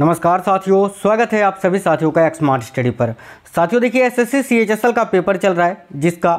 नमस्कार साथियों स्वागत है आप सभी साथियों का एक्समार्ट स्टडी पर साथियों देखिए एसएससी सीएचएसएल का पेपर चल रहा है जिसका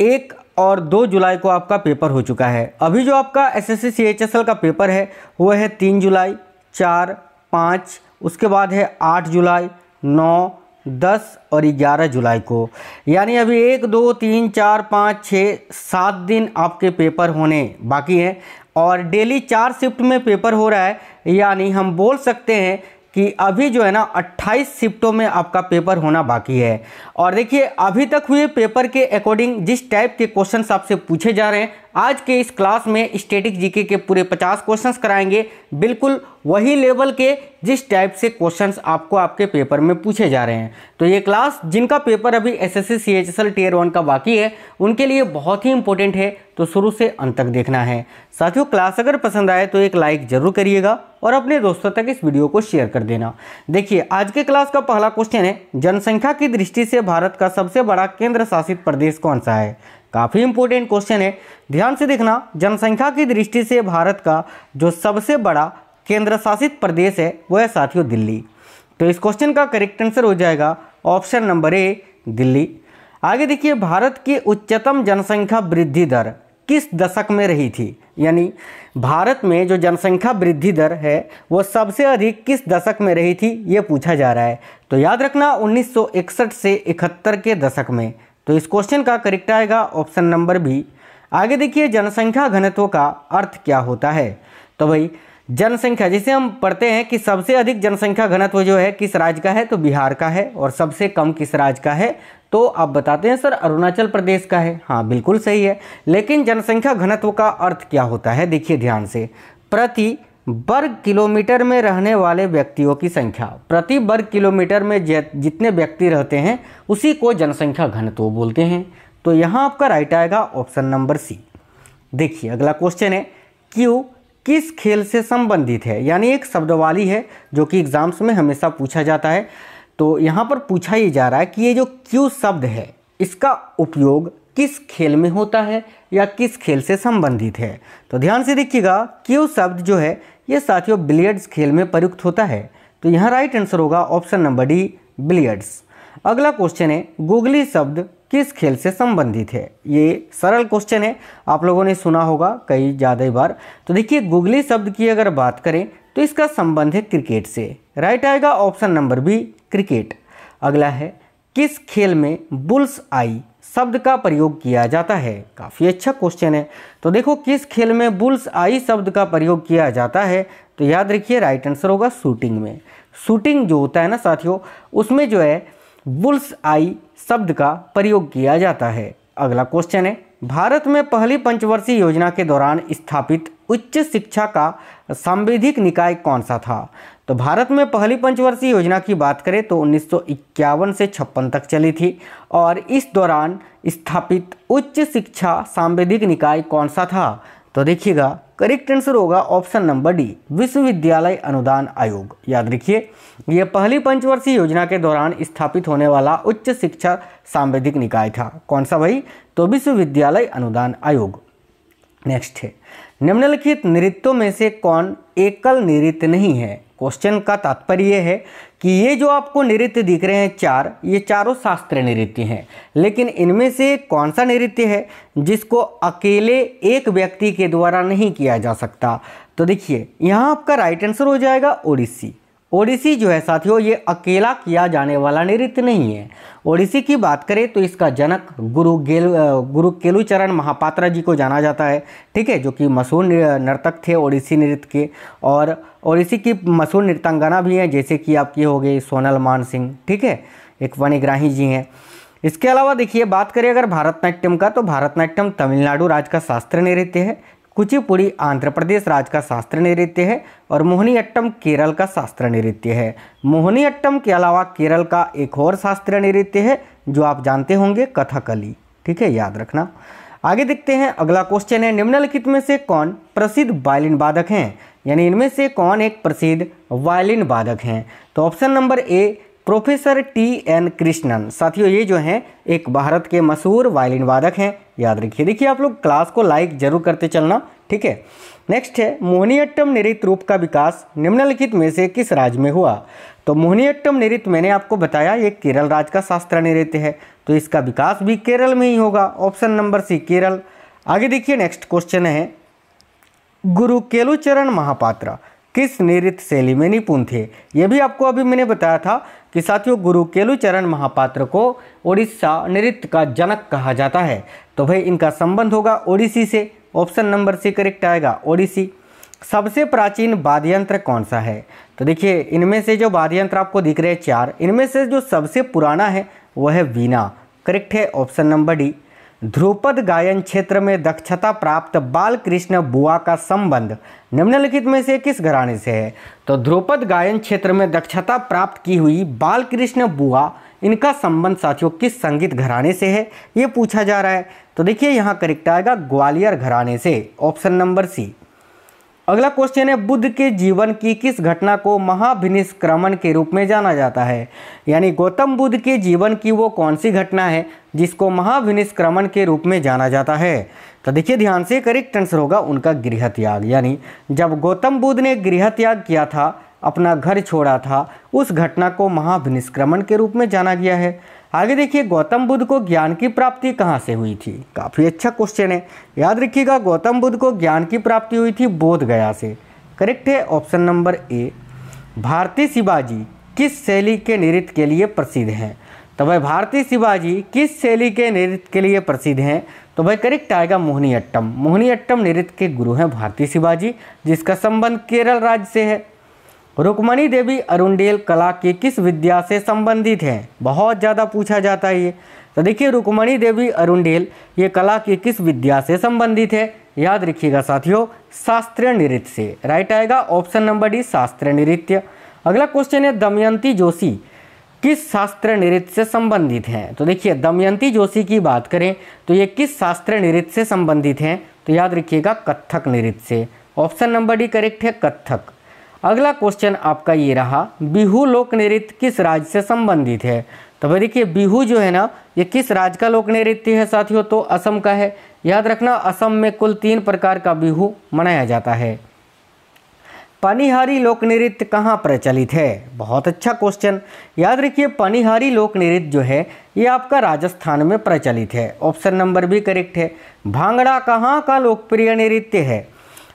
एक और दो जुलाई को आपका पेपर हो चुका है अभी जो आपका एसएससी सीएचएसएल का पेपर है वह है तीन जुलाई चार पाँच उसके बाद है आठ जुलाई नौ दस और ग्यारह जुलाई को यानी अभी एक दो तीन चार पाँच छः सात दिन आपके पेपर होने बाकी हैं और डेली चार शिफ्ट में पेपर हो रहा है यानी हम बोल सकते हैं कि अभी जो है ना 28 शिफ्टों में आपका पेपर होना बाकी है और देखिए अभी तक हुए पेपर के अकॉर्डिंग जिस टाइप के क्वेश्चन आपसे पूछे जा रहे हैं आज के इस क्लास में स्टेटिक जीके के पूरे 50 क्वेश्चंस कराएंगे बिल्कुल वही लेवल के जिस टाइप से क्वेश्चंस आपको आपके पेपर में पूछे जा रहे हैं तो ये क्लास जिनका पेपर अभी S S C H S L tier one का बाकी है उनके लिए बहुत ही इंपॉर्टेंट है तो शुरू से अंत तक देखना है साथियों क्लास अगर पसंद आए तो एक लाइक ज़रूर करिएगा और अपने दोस्तों तक इस वीडियो को शेयर कर देना देखिए आज के क्लास का पहला क्वेश्चन है जनसंख्या की दृष्टि से भारत का सबसे बड़ा केंद्र शासित प्रदेश कौन सा है काफ़ी इंपॉर्टेंट क्वेश्चन है ध्यान से देखना जनसंख्या की दृष्टि से भारत का जो सबसे बड़ा केंद्र शासित प्रदेश है वह है साथियों दिल्ली तो इस क्वेश्चन का करेक्ट आंसर हो जाएगा ऑप्शन नंबर ए दिल्ली आगे देखिए भारत की उच्चतम जनसंख्या वृद्धि दर किस दशक में रही थी यानी भारत में जो जनसंख्या वृद्धि दर है वो सबसे अधिक किस दशक में रही थी ये पूछा जा रहा है तो याद रखना 1961 से 71 के दशक में तो इस क्वेश्चन का करेक्ट आएगा ऑप्शन नंबर बी आगे देखिए जनसंख्या घनत्व का अर्थ क्या होता है तो भाई जनसंख्या जिसे हम पढ़ते हैं कि सबसे अधिक जनसंख्या घनत्व जो है किस राज्य का है तो बिहार का है और सबसे कम किस राज्य का है तो आप बताते हैं सर अरुणाचल प्रदेश का है हाँ बिल्कुल सही है लेकिन जनसंख्या घनत्व का अर्थ क्या होता है देखिए ध्यान से प्रति वर्ग किलोमीटर में रहने वाले व्यक्तियों की संख्या प्रति वर्ग किलोमीटर में जितने व्यक्ति रहते हैं उसी को जनसंख्या घनत्व बोलते हैं तो यहाँ आपका राइट आएगा ऑप्शन नंबर सी देखिए अगला क्वेश्चन है क्यू किस खेल से संबंधित है यानी एक शब्दवाली है जो कि एग्ज़ाम्स में हमेशा पूछा जाता है तो यहाँ पर पूछा ही जा रहा है कि ये जो क्यू शब्द है इसका उपयोग किस खेल में होता है या किस खेल से संबंधित है तो ध्यान से देखिएगा क्यू शब्द जो है ये साथियों बिलियर्ड्स खेल में प्रयुक्त होता है तो यहाँ राइट आंसर होगा ऑप्शन नंबर डी बिलियर्ड्स अगला क्वेश्चन है गूगली शब्द किस खेल से संबंधित है ये सरल क्वेश्चन है आप लोगों ने सुना होगा कई ज़्यादा बार तो देखिए गूगली शब्द की अगर बात करें तो इसका संबंध है क्रिकेट से राइट आएगा ऑप्शन नंबर बी क्रिकेट अगला है किस खेल में बुल्स आई शब्द का प्रयोग किया जाता है काफ़ी अच्छा क्वेश्चन है तो देखो किस खेल में बुल्स आई शब्द का प्रयोग किया जाता है तो याद रखिए राइट आंसर होगा शूटिंग में शूटिंग जो होता है ना साथियों उसमें जो है बुल्स आई शब्द का प्रयोग किया जाता है अगला क्वेश्चन है भारत में पहली पंचवर्षीय योजना के दौरान स्थापित उच्च शिक्षा का सांविधिक निकाय कौन सा था तो भारत में पहली पंचवर्षीय योजना की बात करें तो उन्नीस से छप्पन तक चली थी और इस दौरान स्थापित उच्च शिक्षा सांविधिक निकाय कौन सा था तो देखिएगा करेक्ट आंसर होगा ऑप्शन नंबर डी विश्वविद्यालय अनुदान आयोग याद रखिए यह पहली पंचवर्षीय योजना के दौरान स्थापित होने वाला उच्च शिक्षा सांविधिक निकाय था कौन सा भाई तो विश्वविद्यालय अनुदान आयोग नेक्स्ट है निम्नलिखित नृत्यों में से कौन एकल नृत्य नहीं है क्वेश्चन का तात्पर्य है कि ये जो आपको नृत्य दिख रहे हैं चार ये चारों शास्त्रीय नृत्य हैं लेकिन इनमें से कौन सा नृत्य है जिसको अकेले एक व्यक्ति के द्वारा नहीं किया जा सकता तो देखिए यहाँ आपका राइट आंसर हो जाएगा ओडिसी ओडिसी जो है साथियों ये अकेला किया जाने वाला नृत्य नहीं है ओडिसी की बात करें तो इसका जनक गुरु गेल गुरु केलुचरण महापात्रा जी को जाना जाता है ठीक है जो कि मशहूर नर्तक थे ओडिसी नृत्य के और ओडिसी की मशहूर नृत्यांगना भी हैं जैसे कि आपकी हो गई सोनल मान सिंह ठीक है एक वणिग्राही जी हैं इसके अलावा देखिए बात करें अगर भारतनाट्यम का तो भारतनाट्यम तमिलनाडु राज्य का शास्त्रीय नृत्य है कुचिपुड़ी आंध्र प्रदेश राज्य का शास्त्रीय नृत्य है और मोहनीअट्टम केरल का शास्त्रीय नृत्य है मोहनीअट्टम के अलावा केरल का एक और शास्त्रीय नृत्य है जो आप जानते होंगे कथकली ठीक है याद रखना आगे देखते हैं अगला क्वेश्चन है निम्नलिखित में से कौन प्रसिद्ध वायलिन वादक हैं यानी इनमें से कौन एक प्रसिद्ध वायलिन वादक हैं तो option number A professor T N Krishnan साथियों ये जो हैं एक भारत के मशहूर वायलिन वादक हैं याद रखिए देखिए आप लोग क्लास को लाइक जरूर करते चलना ठीक है नेक्स्ट है मोहनीअट्टम नृत्य रूप का विकास निम्नलिखित में से किस राज्य में हुआ तो मोहनीअट्टम नृत्य मैंने आपको बताया ये केरल राज्य का शास्त्र नृत्य है तो इसका विकास भी केरल में ही होगा ऑप्शन नंबर सी केरल आगे देखिए नेक्स्ट क्वेश्चन है गुरु केलुचरण महापात्रा किस नृत्य शैली में निपुण थे ये भी आपको अभी मैंने बताया था कि साथियों गुरु केलुचरण महापात्र को उड़ीसा नृत्य का जनक कहा जाता है तो भाई इनका संबंध होगा ओडिसी से ऑप्शन नंबर सी करेक्ट आएगा ओडिसी सबसे प्राचीन वाद्य यंत्र कौन सा है तो देखिए इनमें से जो वाद्य यंत्र आपको दिख रहे हैं चार इनमें से जो सबसे पुराना है वह है वीणा करेक्ट है ऑप्शन नंबर डी ध्रुपद गायन क्षेत्र में दक्षता प्राप्त बालकृष्ण बुआ का संबंध निम्नलिखित में से किस घराने से है तो ध्रुपद गायन क्षेत्र में दक्षता प्राप्त की हुई बालकृष्ण बुआ इनका संबंध साथियों किस संगीत घराने से है ये पूछा जा रहा है तो देखिए यहाँ करेक्ट आएगा ग्वालियर घराने से ऑप्शन नंबर सी अगला क्वेश्चन है बुद्ध के जीवन की किस घटना को महाभिनिष्क्रमण के रूप में जाना जाता है यानी गौतम बुद्ध के जीवन की वो कौन सी घटना है जिसको महाभिनिष्क्रमण के रूप में जाना जाता है तो देखिए ध्यान से करेक्ट आंसर होगा उनका गृह त्याग यानी जब गौतम बुद्ध ने गृह त्याग किया था अपना घर छोड़ा था उस घटना को महाभिनिष्क्रमण के रूप में जाना गया है आगे देखिए गौतम बुद्ध को ज्ञान की प्राप्ति कहाँ से हुई थी काफ़ी अच्छा क्वेश्चन है याद रखिएगा गौतम बुद्ध को ज्ञान की प्राप्ति हुई थी बोध गया से करेक्ट है ऑप्शन नंबर ए भारतीय शिवाजी किस शैली के नृत्य के लिए प्रसिद्ध हैं तो भाई भारतीय शिवाजी किस शैली के नृत्य के लिए प्रसिद्ध हैं तो भाई करेक्ट आएगा मोहनी अट्टम मोहनी अट्टम नृत्य के गुरु हैं भारतीय शिवाजी जिसका संबंध केरल राज्य से है रुक्मणी देवी अरुंडेल कला के किस विद्या से संबंधित हैं बहुत ज़्यादा पूछा जाता है ये तो देखिए रुक्मणी देवी अरुंडेल ये कला के किस विद्या से संबंधित है याद रखिएगा साथियों शास्त्रीय नृत्य से राइट आएगा ऑप्शन नंबर डी शास्त्रीय नृत्य अगला क्वेश्चन है दमयंती जोशी किस शास्त्र नृत्य से संबंधित हैं तो देखिए दमयंती जोशी की बात करें तो ये किस शास्त्र नृत्य से संबंधित हैं तो याद रखिएगा कत्थक नृत्य से ऑप्शन नंबर डी करेक्ट है कत्थक अगला क्वेश्चन आपका ये रहा बिहू लोक नृत्य किस राज्य से संबंधित है तो भाई देखिए बिहू जो है ना ये किस राज्य का लोक नृत्य है साथियों तो असम का है याद रखना असम में कुल तीन प्रकार का बिहू मनाया जाता है पनिहारी लोक नृत्य कहाँ प्रचलित है बहुत अच्छा क्वेश्चन याद रखिए पनिहारी लोक नृत्य जो है ये आपका राजस्थान में प्रचलित है ऑप्शन नंबर भी करेक्ट है भांगड़ा कहाँ का लोकप्रिय नृत्य है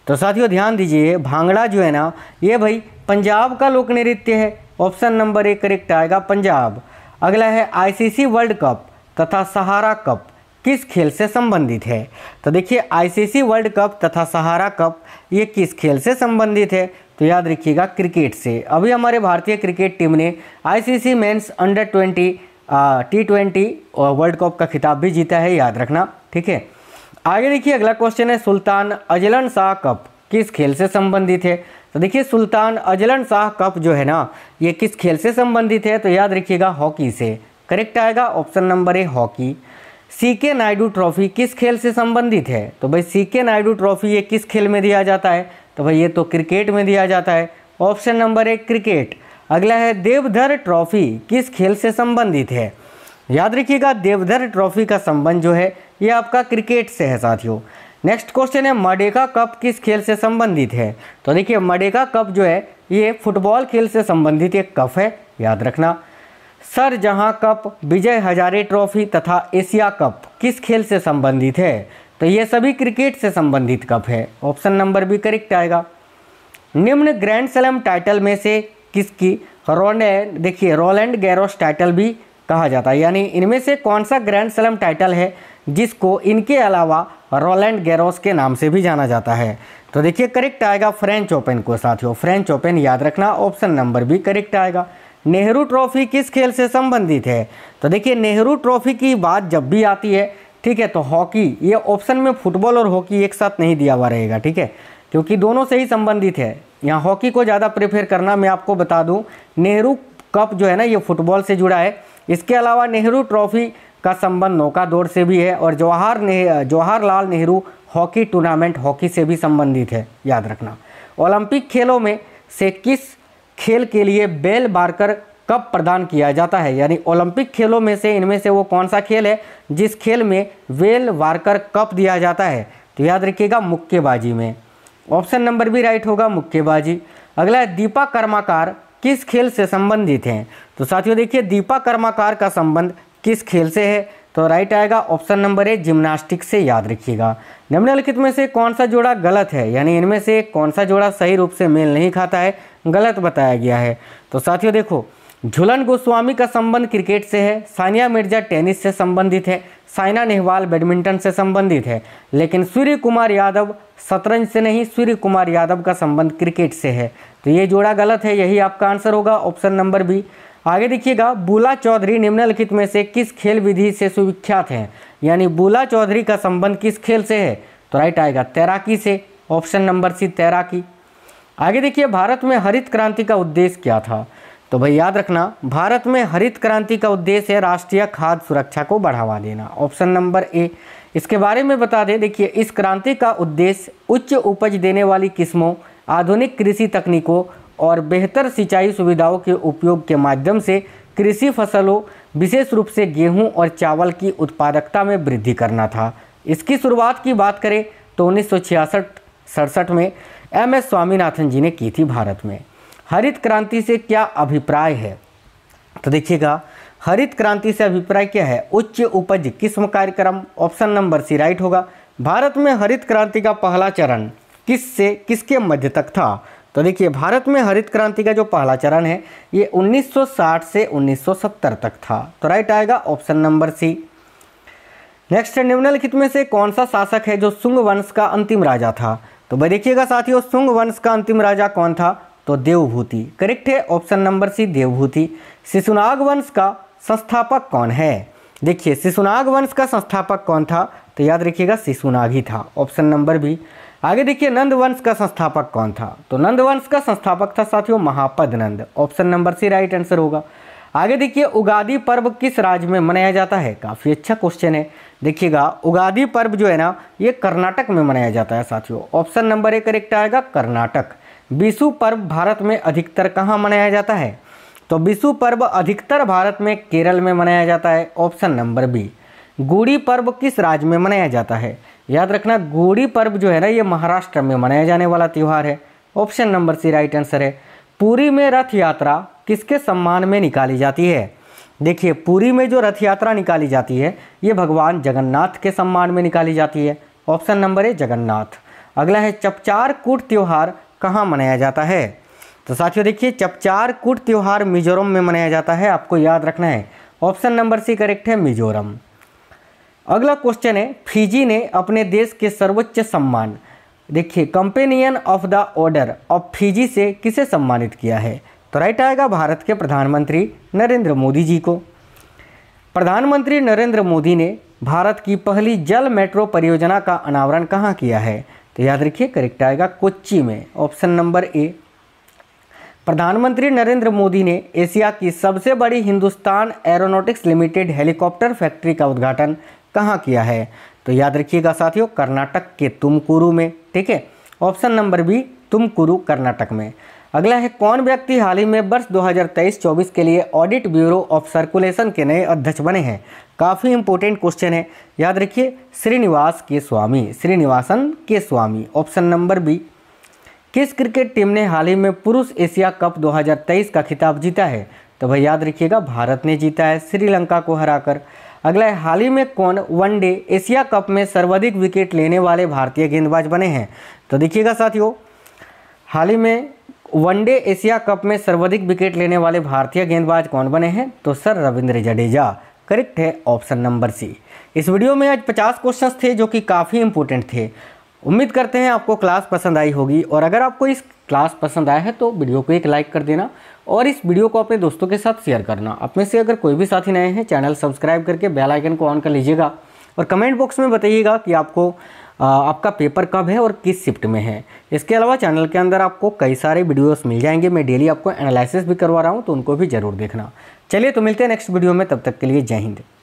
तो साथियों ध्यान दीजिए भांगड़ा जो है ना ये भाई पंजाब का लोक नृत्य है ऑप्शन नंबर एक करेक्ट आएगा पंजाब अगला है आईसीसी वर्ल्ड कप तथा सहारा कप किस खेल से संबंधित है तो देखिए आईसीसी वर्ल्ड कप तथा सहारा कप ये किस खेल से संबंधित है तो याद रखिएगा क्रिकेट से अभी हमारे भारतीय क्रिकेट टीम ने ICC men's under twenty T twenty world cup का खिताब भी जीता है याद रखना ठीक है आगे देखिए अगला क्वेश्चन है सुल्तान अजलन शाह कप किस खेल से संबंधित है तो देखिए सुल्तान अजलन शाह कप जो है ना ये किस खेल से संबंधित है तो याद रखिएगा हॉकी से करेक्ट आएगा option number A hockey C K Naidu trophy किस खेल से संबंधित है तो भाई सी के नायडू ट्रॉफी ये किस खेल में दिया जाता है तो भाई ये तो क्रिकेट में दिया जाता है ऑप्शन नंबर एक क्रिकेट अगला है देवधर ट्रॉफी किस खेल से संबंधित है याद रखिएगा देवधर ट्रॉफी का संबंध जो है ये आपका क्रिकेट से है साथियों नेक्स्ट क्वेश्चन है मडेका कप किस खेल से संबंधित है तो देखिए मडेका कप जो है ये फुटबॉल खेल से संबंधित एक कप है याद रखना सर जहां कप विजय हजारे ट्रॉफी तथा एशिया कप किस खेल से संबंधित है तो ये सभी क्रिकेट से संबंधित कप है ऑप्शन नंबर भी करेक्ट आएगा निम्न ग्रैंड स्लैम टाइटल में से किसकी रोलैंड देखिए रोलैंड गैरोस टाइटल भी कहा जाता है यानी इनमें से कौन सा ग्रैंड स्लैम टाइटल है जिसको इनके अलावा रोलैंड गैरोस के नाम से भी जाना जाता है तो देखिए करेक्ट आएगा फ्रेंच ओपन को साथियों फ्रेंच ओपन याद रखना ऑप्शन नंबर भी करेक्ट आएगा नेहरू ट्रॉफी किस खेल से संबंधित है तो देखिए नेहरू ट्रॉफी की बात जब भी आती है ठीक है तो हॉकी ये ऑप्शन में फुटबॉल और हॉकी एक साथ नहीं दिया हुआ रहेगा ठीक है क्योंकि दोनों से ही संबंधित है यहाँ हॉकी को ज़्यादा प्रेफर करना मैं आपको बता दूँ नेहरू कप जो है ना ये फुटबॉल से जुड़ा है इसके अलावा नेहरू ट्रॉफी का संबंध नौका दौड़ से भी है और जवाहर नेह Jawaharlal Nehru hockey tournament hockey से भी संबंधित है याद रखना ओलंपिक खेलों में से किस खेल के लिए बेल बारकर कप प्रदान किया जाता है यानी ओलंपिक खेलों में से इनमें से वो कौन सा खेल है जिस खेल में बेल वारकर कप दिया जाता है तो याद रखिएगा मुक्केबाजी में ऑप्शन नंबर भी राइट होगा मुक्केबाजी अगला है दीपा कर्माकार किस खेल से संबंधित हैं तो साथियों देखिए दीपा कर्माकार का संबंध किस खेल से है तो राइट आएगा ऑप्शन नंबर ए जिम्नास्टिक से याद रखिएगा निम्नलिखित में से कौन सा जोड़ा गलत है यानी इनमें से कौन सा जोड़ा सही रूप से मेल नहीं खाता है गलत बताया गया है तो साथियों देखो झूलन गोस्वामी का संबंध क्रिकेट से है सानिया मिर्जा टेनिस से संबंधित है साइना नेहवाल बैडमिंटन से संबंधित है लेकिन सूर्य कुमार यादव शतरंज से नहीं सूर्य कुमार यादव का संबंध क्रिकेट से है तो ये जोड़ा गलत है यही आपका आंसर होगा ऑप्शन नंबर बी आगे देखिएगा बुला चौधरी निम्नलिखित में से किस खेल विधि से सुविख्यात है यानी बुला चौधरी का संबंध किस खेल से है तो राइट आएगा तैराकी से ऑप्शन नंबर सी तैराकी आगे देखिए भारत में हरित क्रांति का उद्देश्य क्या था तो भाई याद रखना भारत में हरित क्रांति का उद्देश्य है राष्ट्रीय खाद्य सुरक्षा को बढ़ावा देना ऑप्शन नंबर ए इसके बारे में बता दें देखिए इस क्रांति का उद्देश्य उच्च उपज देने वाली किस्मों आधुनिक कृषि तकनीकों और बेहतर सिंचाई सुविधाओं के उपयोग के माध्यम से कृषि फसलों विशेष रूप से गेहूं और चावल की उत्पादकता में वृद्धि करना था इसकी शुरुआत की बात करें तो उन्नीस सड़सठ में एम एस स्वामीनाथन जी ने की थी भारत में हरित क्रांति से क्या अभिप्राय है तो देखिएगा हरित क्रांति से अभिप्राय क्या है उच्च उपज किस्म कार्यक्रम ऑप्शन नंबर सी राइट होगा भारत में हरित क्रांति का पहला चरण किस से किसके मध्य तक था तो देखिए भारत में हरित क्रांति का जो पहला चरण है ये 1960 से 1970 तक था तो राइट आएगा ऑप्शन नंबर सी नेक्स्ट निम्नलिखित में से कौन सा शासक है जो सुंग वंश का अंतिम राजा था तो भाई देखिएगा साथियों सुंग वंश का अंतिम राजा कौन था तो देवभूति करेक्ट है option number C Devbhuti Shishunaga वंश का संस्थापक कौन है देखिए शिशुनाग वंश का संस्थापक कौन था तो याद रखिएगा शिशुनाग ही था ऑप्शन नंबर बी आगे देखिए नंद वंश का संस्थापक कौन था तो नंद वंश का संस्थापक था साथियों Mahapad Nanda option number C right answer होगा आगे देखिए उगादी पर्व किस राज्य में मनाया जाता है काफ़ी अच्छा क्वेश्चन है देखिएगा उगादी पर्व जो है ना ये कर्नाटक में मनाया जाता है साथियों ऑप्शन नंबर ए करेक्ट आएगा कर्नाटक विशु पर्व भारत में अधिकतर कहाँ मनाया जाता है तो विशु पर्व अधिकतर भारत में केरल में मनाया जाता है ऑप्शन नंबर बी गुड़ी पर्व किस राज्य में मनाया जाता है याद रखना गुड़ी पर्व जो है ना ये महाराष्ट्र में मनाया जाने वाला त्यौहार है option number C right answer है पूरी में रथ यात्रा किसके सम्मान में निकाली जाती है देखिए पूरी में जो रथ यात्रा निकाली जाती है ये भगवान जगन्नाथ के सम्मान में निकाली जाती है ऑप्शन नंबर ए जगन्नाथ अगला है चपचार कूट त्यौहार कहाँ मनाया जाता है तो साथियों देखिए चपचार कूट त्यौहार मिजोरम में मनाया जाता है आपको याद रखना है ऑप्शन नंबर सी करेक्ट है मिजोरम अगला क्वेश्चन है फिजी ने अपने देश के सर्वोच्च सम्मान देखिए companion of the order of Fiji से किसे सम्मानित किया है तो राइट आएगा भारत के प्रधानमंत्री नरेंद्र मोदी जी को प्रधानमंत्री नरेंद्र मोदी ने भारत की पहली जल मेट्रो परियोजना का अनावरण कहाँ किया है तो याद रखिए करेक्ट आएगा कोच्ची में ऑप्शन नंबर ए प्रधानमंत्री नरेंद्र मोदी ने एशिया की सबसे बड़ी Hindustan Aeronautics Limited helicopter factory का उद्घाटन कहाँ किया है तो याद रखिएगा साथियों कर्नाटक के तुमकुरु में ठीक है option number B Tumakuru Karnataka में अगला है कौन व्यक्ति हाल ही में वर्ष 2023-24 के लिए ऑडिट ब्यूरो ऑफ सर्कुलेशन के नए अध्यक्ष बने हैं काफ़ी इंपॉर्टेंट क्वेश्चन है याद रखिए श्रीनिवास के Swamy Srinivasan K Swamy option number B किस क्रिकेट टीम ने हाल ही में पुरुष एशिया कप 2023 का खिताब जीता है तो भाई याद रखिएगा भारत ने जीता है श्रीलंका को हराकर अगला है हाल ही में कौन वनडे एशिया कप में सर्वाधिक विकेट लेने वाले भारतीय गेंदबाज बने हैं तो देखिएगा साथियों हाल ही में वनडे एशिया कप में सर्वाधिक विकेट लेने वाले भारतीय गेंदबाज कौन बने हैं तो सर रविंद्र जडेजा करेक्ट है ऑप्शन नंबर सी इस वीडियो में आज पचास क्वेश्चन थे जो कि काफ़ी इंपॉर्टेंट थे उम्मीद करते हैं आपको क्लास पसंद आई होगी और अगर आपको इस क्लास पसंद आया है तो वीडियो को एक लाइक कर देना और इस वीडियो को अपने दोस्तों के साथ शेयर करना आप में से अगर कोई भी साथी नए हैं चैनल सब्सक्राइब करके बेल आइकन को ऑन कर लीजिएगा और कमेंट बॉक्स में बताइएगा कि आपको आपका पेपर कब है और किस शिफ्ट में है इसके अलावा चैनल के अंदर आपको कई सारे वीडियोस मिल जाएंगे मैं डेली आपको एनालिसिस भी करवा रहा हूँ तो उनको भी ज़रूर देखना चलिए तो मिलते हैं नेक्स्ट वीडियो में तब तक के लिए जय हिंद